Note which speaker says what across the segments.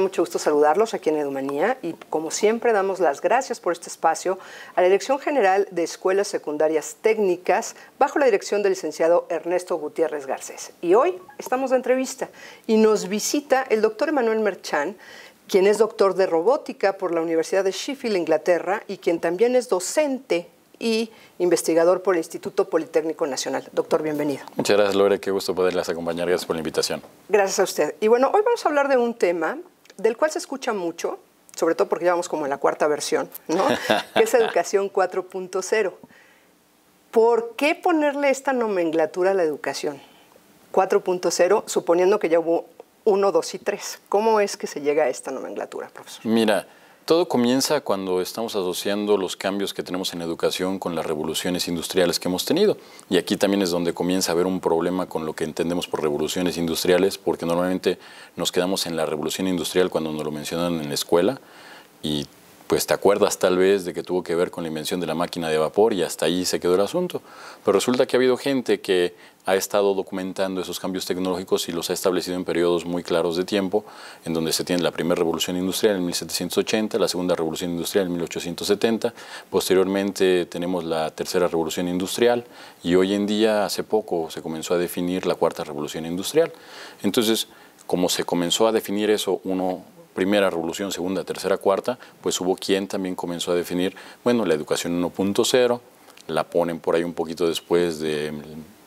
Speaker 1: mucho gusto saludarlos aquí en Edumanía y como siempre damos las gracias por este espacio a la Dirección General de Escuelas Secundarias Técnicas bajo la dirección del licenciado Ernesto Gutiérrez Garcés. Y hoy estamos de entrevista y nos visita el doctor Emanuel Merchán, quien es doctor de robótica por la Universidad de Sheffield, Inglaterra, y quien también es docente y investigador por el Instituto Politécnico Nacional. Doctor, bienvenido.
Speaker 2: Muchas gracias, Lore. Qué gusto poderlas acompañar. Gracias por la invitación.
Speaker 1: Gracias a usted. Y bueno, hoy vamos a hablar de un tema del cual se escucha mucho, sobre todo porque ya vamos como en la cuarta versión, ¿no? que es Educación 4.0. ¿Por qué ponerle esta nomenclatura a la educación? 4.0, suponiendo que ya hubo 1, 2 y 3. ¿Cómo es que se llega a esta nomenclatura, profesor?
Speaker 2: Mira, todo comienza cuando estamos asociando los cambios que tenemos en educación con las revoluciones industriales que hemos tenido. Y aquí también es donde comienza a haber un problema con lo que entendemos por revoluciones industriales, porque normalmente nos quedamos en la revolución industrial cuando nos lo mencionan en la escuela y pues te acuerdas tal vez de que tuvo que ver con la invención de la máquina de vapor y hasta ahí se quedó el asunto. Pero resulta que ha habido gente que ha estado documentando esos cambios tecnológicos y los ha establecido en periodos muy claros de tiempo, en donde se tiene la primera revolución industrial en 1780, la segunda revolución industrial en 1870, posteriormente tenemos la tercera revolución industrial y hoy en día, hace poco, se comenzó a definir la cuarta revolución industrial. Entonces, como se comenzó a definir eso uno primera revolución, segunda, tercera, cuarta, pues hubo quien también comenzó a definir, bueno, la educación 1.0, la ponen por ahí un poquito después de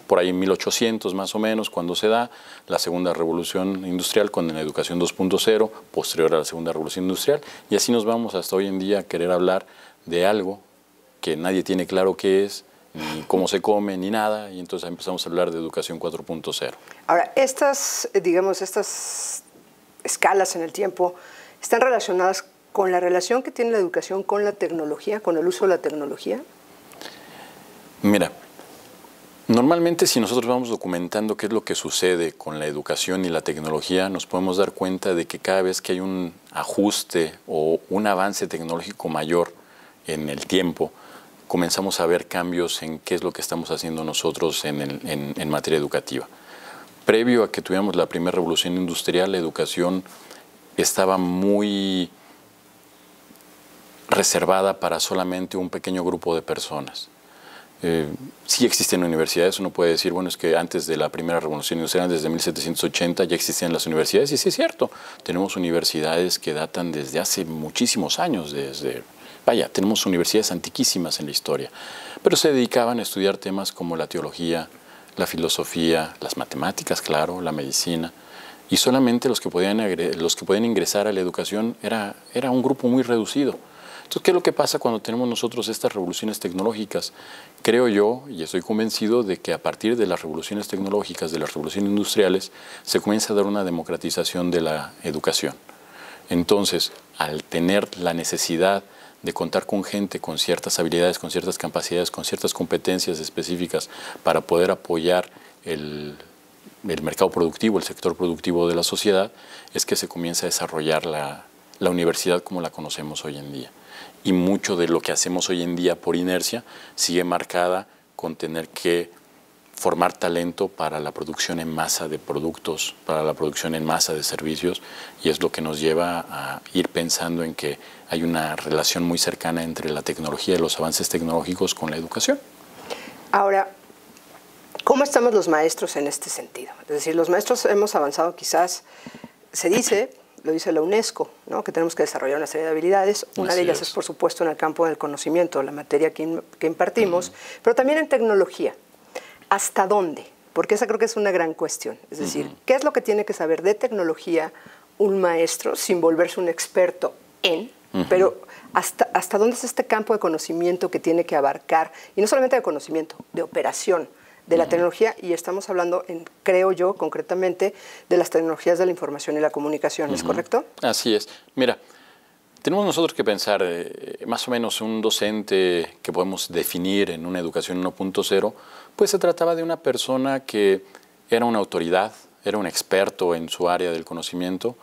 Speaker 2: por ahí en 1800 más o menos, cuando se da la segunda revolución industrial con la educación 2.0, posterior a la segunda revolución industrial, y así nos vamos hasta hoy en día a querer hablar de algo que nadie tiene claro qué es, ni cómo se come, ni nada, y entonces empezamos a hablar de educación 4.0.
Speaker 1: Ahora, estas, eh, digamos, estas escalas en el tiempo, están relacionadas con la relación que tiene la educación con la tecnología, con el uso de la tecnología?
Speaker 2: Mira, normalmente si nosotros vamos documentando qué es lo que sucede con la educación y la tecnología, nos podemos dar cuenta de que cada vez que hay un ajuste o un avance tecnológico mayor en el tiempo, comenzamos a ver cambios en qué es lo que estamos haciendo nosotros en, materia educativa previo a que tuviéramos la primera revolución industrial, la educación estaba muy reservada para solamente un pequeño grupo de personas. Eh, sí existen universidades, uno puede decir, bueno, es que antes de la primera revolución industrial, desde 1780, ya existían las universidades, y sí es cierto, tenemos universidades que datan desde hace muchísimos años, desde, vaya, tenemos universidades antiquísimas en la historia, pero se dedicaban a estudiar temas como la teología, la filosofía, las matemáticas, claro, la medicina, y solamente los que podían, los que ingresar a la educación era, era un grupo muy reducido. Entonces, ¿qué es lo que pasa cuando tenemos nosotros estas revoluciones tecnológicas? Creo yo, y estoy convencido, de que a partir de las revoluciones tecnológicas, de las revoluciones industriales, se comienza a dar una democratización de la educación. Entonces, al tener la necesidad de contar con gente con ciertas habilidades, con ciertas capacidades, con ciertas competencias específicas para poder apoyar el, mercado productivo, el sector productivo de la sociedad, es que se comienza a desarrollar la, la universidad como la conocemos hoy en día. Y mucho de lo que hacemos hoy en día por inercia sigue marcada con tener que formar talento para la producción en masa de productos, para la producción en masa de servicios, y es lo que nos lleva a ir pensando en que hay una relación muy cercana entre la tecnología y los avances tecnológicos con la educación.
Speaker 1: Ahora, ¿cómo estamos los maestros en este sentido? Es decir, los maestros hemos avanzado quizás, se dice, lo dice la UNESCO, ¿no? que tenemos que desarrollar una serie de habilidades. Una de ellas es. por supuesto, en el campo del conocimiento, la materia que, impartimos, pero también en tecnología. ¿hasta dónde? Porque esa creo que es una gran cuestión. Es decir, ¿qué es lo que tiene que saber de tecnología un maestro sin volverse un experto en? Pero hasta, hasta dónde es este campo de conocimiento que tiene que abarcar, y no solamente de conocimiento, de operación de la tecnología y estamos hablando, en, creo yo, concretamente, de las tecnologías de la información y la comunicación, ¿es correcto?
Speaker 2: Así es. Mira, tenemos nosotros que pensar, eh, más o menos un docente que podemos definir en una educación 1.0, pues se trataba de una persona que era una autoridad, era un experto en su área del conocimiento,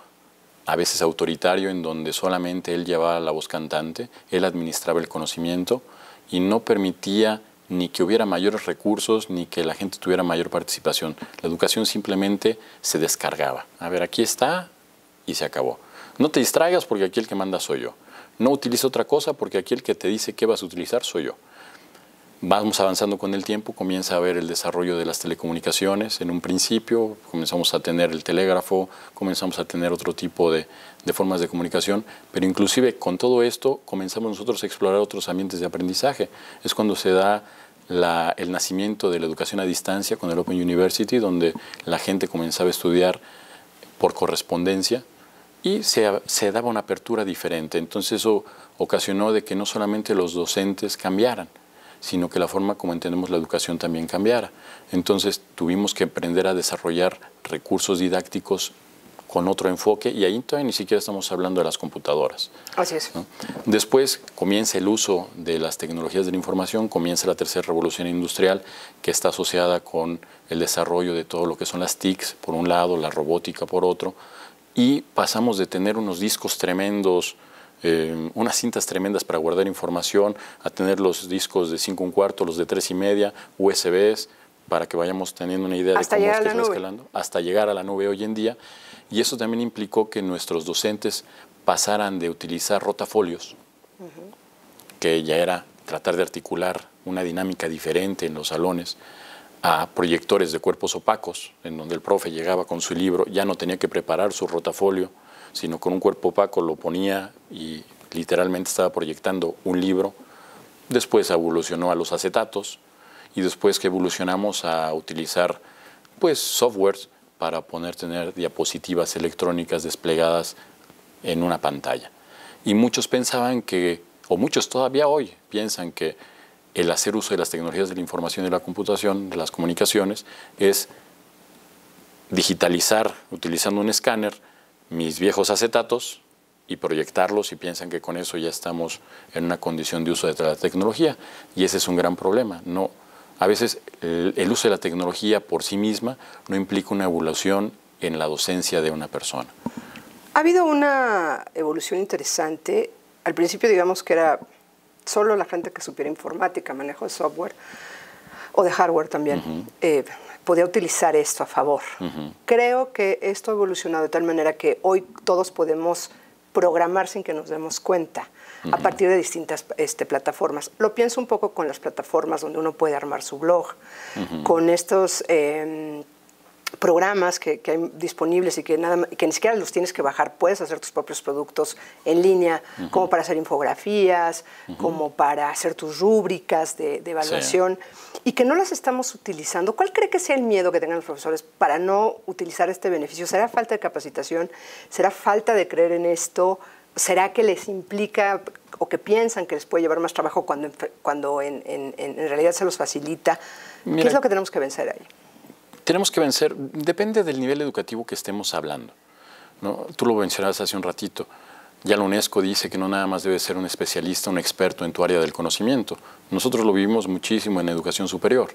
Speaker 2: a veces autoritario, en donde solamente él llevaba la voz cantante, él administraba el conocimiento y no permitía ni que hubiera mayores recursos, ni que la gente tuviera mayor participación. La educación simplemente se descargaba. A ver, aquí está y se acabó. No te distraigas porque aquí el que manda soy yo. No utiliza otra cosa porque aquí el que te dice qué vas a utilizar soy yo. Vamos avanzando con el tiempo, comienza a ver el desarrollo de las telecomunicaciones. En un principio comenzamos a tener el telégrafo, comenzamos a tener otro tipo de, formas de comunicación, pero inclusive con todo esto comenzamos nosotros a explorar otros ambientes de aprendizaje. Es cuando se da el nacimiento de la educación a distancia con el Open University, donde la gente comenzaba a estudiar por correspondencia, y se, daba una apertura diferente. Entonces eso ocasionó de que no solamente los docentes cambiaran, sino que la forma como entendemos la educación también cambiara. Entonces tuvimos que aprender a desarrollar recursos didácticos con otro enfoque y ahí todavía ni siquiera estamos hablando de las computadoras. Así es. Después comienza el uso de las tecnologías de la información, comienza la tercera revolución industrial que está asociada con el desarrollo de todo lo que son las TICs por un lado, la robótica por otro, y pasamos de tener unos discos tremendos, eh, unas cintas tremendas para guardar información, a tener los discos de 5 un cuarto, los de 3 y media, USBs, para que vayamos teniendo una idea de cómo es que está escalando, hasta llegar a la nube hoy en día. Y eso también implicó que nuestros docentes pasaran de utilizar rotafolios, que ya era tratar de articular una dinámica diferente en los salones, a proyectores de cuerpos opacos, en donde el profe llegaba con su libro, ya no tenía que preparar su rotafolio, sino con un cuerpo opaco lo ponía y literalmente estaba proyectando un libro. Después evolucionó a los acetatos y después que evolucionamos a utilizar pues softwares para poner tener diapositivas electrónicas desplegadas en una pantalla. Y muchos pensaban que, o muchos todavía hoy piensan que el hacer uso de las tecnologías de la información y de la computación, de las comunicaciones, es digitalizar utilizando un escáner mis viejos acetatos y proyectarlos y piensan que con eso ya estamos en una condición de uso de la tecnología y ese es un gran problema. No, a veces el, el uso de la tecnología por sí misma no implica una evolución en la docencia de una persona.
Speaker 1: Ha habido una evolución interesante. Al principio digamos que era solo la gente que supiera informática, manejo de software o de hardware también, eh, podía utilizar esto a favor. Creo que esto ha evolucionado de tal manera que hoy todos podemos programar sin que nos demos cuenta a partir de distintas este, plataformas. Lo pienso un poco con las plataformas donde uno puede armar su blog, con estos... Em, programas que, hay disponibles y que, nada, que ni siquiera los tienes que bajar, puedes hacer tus propios productos en línea, como para hacer infografías, como para hacer tus rúbricas de, evaluación, y que no las estamos utilizando. ¿Cuál cree que sea el miedo que tengan los profesores para no utilizar este beneficio? ¿Será falta de capacitación? ¿Será falta de creer en esto? ¿Será que les implica o que piensan que les puede llevar más trabajo cuando, cuando en, realidad se los facilita? ¿Qué es lo que tenemos que vencer ahí?
Speaker 2: Tenemos que vencer, depende del nivel educativo que estemos hablando. ¿no? Tú lo mencionabas hace un ratito. Ya la UNESCO dice que no nada más debe ser un especialista, un experto en tu área del conocimiento. Nosotros lo vivimos muchísimo en educación superior.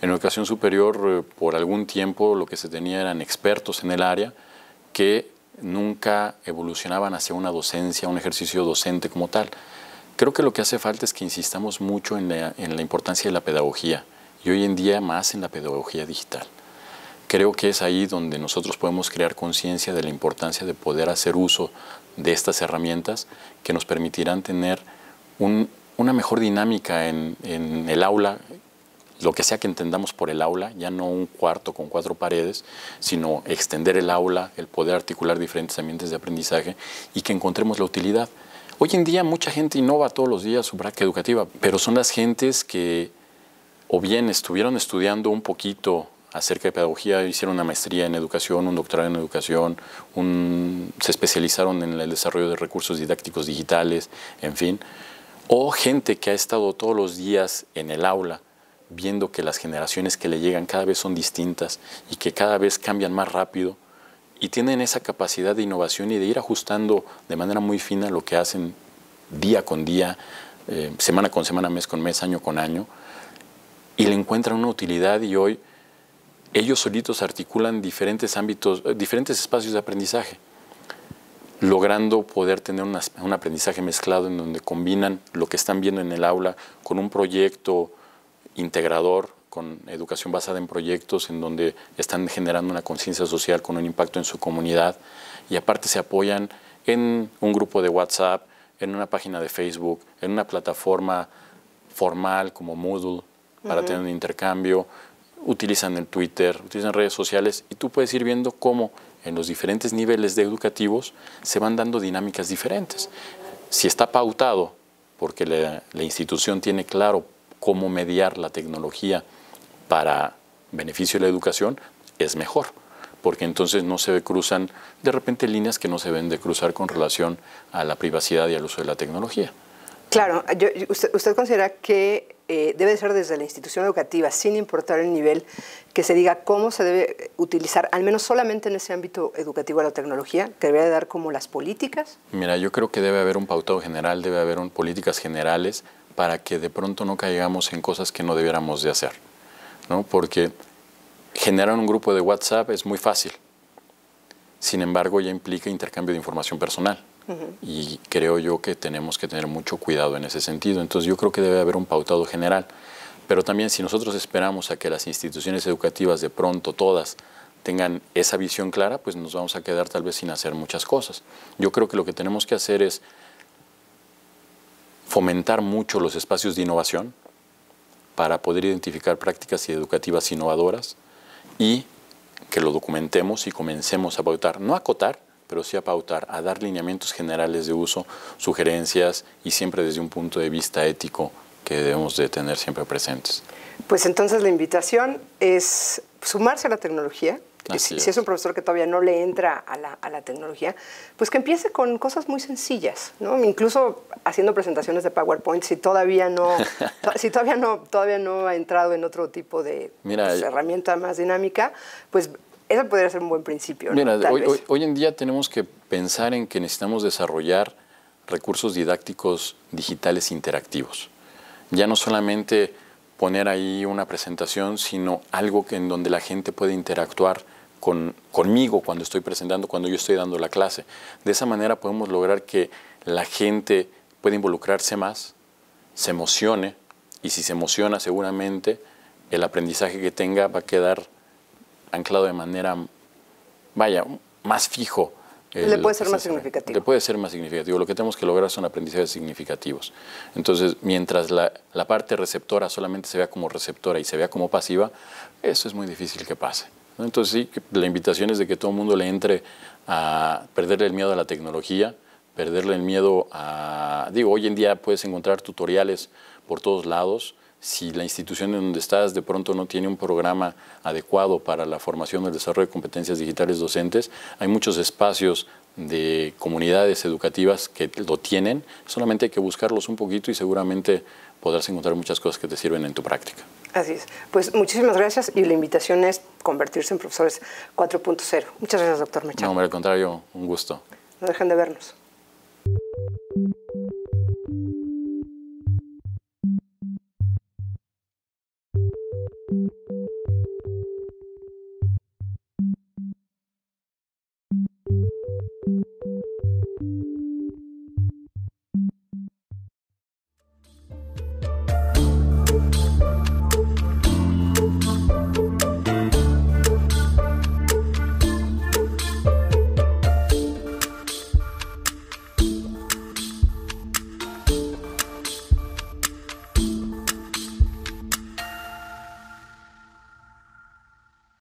Speaker 2: En educación superior, eh, por algún tiempo, lo que se tenía eran expertos en el área que nunca evolucionaban hacia una docencia, un ejercicio docente como tal. Creo que lo que hace falta es que insistamos mucho en la importancia de la pedagogía y hoy en día más en la pedagogía digital creo que es ahí donde nosotros podemos crear conciencia de la importancia de poder hacer uso de estas herramientas que nos permitirán tener una mejor dinámica en, el aula lo que sea que entendamos por el aula, ya no un cuarto con cuatro paredes, sino extender el aula, el poder articular diferentes ambientes de aprendizaje y que encontremos la utilidad. Hoy en día mucha gente innova todos los días su práctica educativa, pero son las gentes que o bien estuvieron estudiando un poquito acerca de pedagogía, hicieron una maestría en educación, un doctorado en educación, se especializaron en el desarrollo de recursos didácticos digitales, en fin, o gente que ha estado todos los días en el aula viendo que las generaciones que le llegan cada vez son distintas y que cada vez cambian más rápido y tienen esa capacidad de innovación y de ir ajustando de manera muy fina lo que hacen día con día, eh, semana con semana, mes con mes, año con año, y le encuentran una utilidad y hoy ellos solitos articulan diferentes ámbitos, eh, diferentes espacios de aprendizaje, logrando poder tener un aprendizaje mezclado en donde combinan lo que están viendo en el aula con un proyecto integrador, con educación basada en proyectos, en donde están generando una conciencia social con un impacto en su comunidad y aparte se apoyan en un grupo de WhatsApp, en una página de Facebook, en una plataforma formal como Moodle para tener un intercambio, utilizan el Twitter, utilizan redes sociales y tú puedes ir viendo cómo en los diferentes niveles de educativos se van dando dinámicas diferentes. Si está pautado, porque la, institución tiene claro cómo mediar la tecnología para beneficio de la educación, es mejor, porque entonces no se cruzan de repente líneas que no se ven de cruzar con relación a la privacidad y al uso de la tecnología.
Speaker 1: Claro, usted, usted considera que eh, debe ser desde la institución educativa, sin importar el nivel, que se diga cómo se debe utilizar, al menos solamente en ese ámbito educativo, la tecnología, que debe dar como las políticas?
Speaker 2: Mira, yo creo que debe haber un pautado general, debe haber políticas generales para que de pronto no caigamos en cosas que no debiéramos de hacer, Porque generar un grupo de WhatsApp es muy fácil, sin embargo ya implica intercambio de información personal y creo yo que tenemos que tener mucho cuidado en ese sentido. Entonces yo creo que debe haber un pautado general. Pero también si nosotros esperamos a que las instituciones educativas de pronto todas tengan esa visión clara, pues nos vamos a quedar tal vez sin hacer muchas cosas. Yo creo que lo que tenemos que hacer es fomentar mucho los espacios de innovación para poder identificar prácticas educativas innovadoras y que lo documentemos y comencemos a pautar, no acotar, pero sí a pautar, a dar lineamientos generales de uso, sugerencias y siempre desde un punto de vista ético que debemos de tener siempre presentes.
Speaker 1: Pues entonces la invitación es sumarse a la tecnología, si, es. un profesor que todavía no le entra a la, tecnología, pues que empiece con cosas muy sencillas, ¿no? Incluso haciendo presentaciones de PowerPoint si todavía no, si todavía no, todavía no ha entrado en otro tipo de pues, herramienta más dinámica, pues eso podría ser un buen principio.
Speaker 2: hoy, en día tenemos que pensar en que necesitamos desarrollar recursos didácticos digitales interactivos. Ya no solamente poner ahí una presentación, sino algo en donde la gente puede interactuar conmigo cuando estoy presentando, cuando yo estoy dando la clase. De esa manera podemos lograr que la gente pueda involucrarse más, se emocione, y si se emociona seguramente el aprendizaje que tenga va a quedar anclado de manera, vaya, más fijo. le puede ser más significativo. Le puede ser más significativo. Lo que tenemos que lograr son aprendizajes significativos. Entonces, mientras la, la, parte receptora solamente se vea como receptora y se vea como pasiva, eso es muy difícil que pase. Entonces, sí, la invitación es de que todo el mundo le entre a perderle el miedo a la tecnología, perderle el miedo a... Digo, hoy en día puedes encontrar tutoriales por todos lados, si la institución en donde estás de pronto no tiene un programa adecuado para la formación o el desarrollo de competencias digitales docentes, hay muchos espacios de comunidades educativas que lo tienen, solamente hay que buscarlos un poquito y seguramente podrás encontrar muchas cosas que te sirven en tu práctica.
Speaker 1: Así es. Pues muchísimas gracias y la invitación es convertirse en profesores 4.0. Muchas gracias, doctor Machado. No,
Speaker 2: hombre, al contrario, un gusto.
Speaker 1: No dejen de vernos.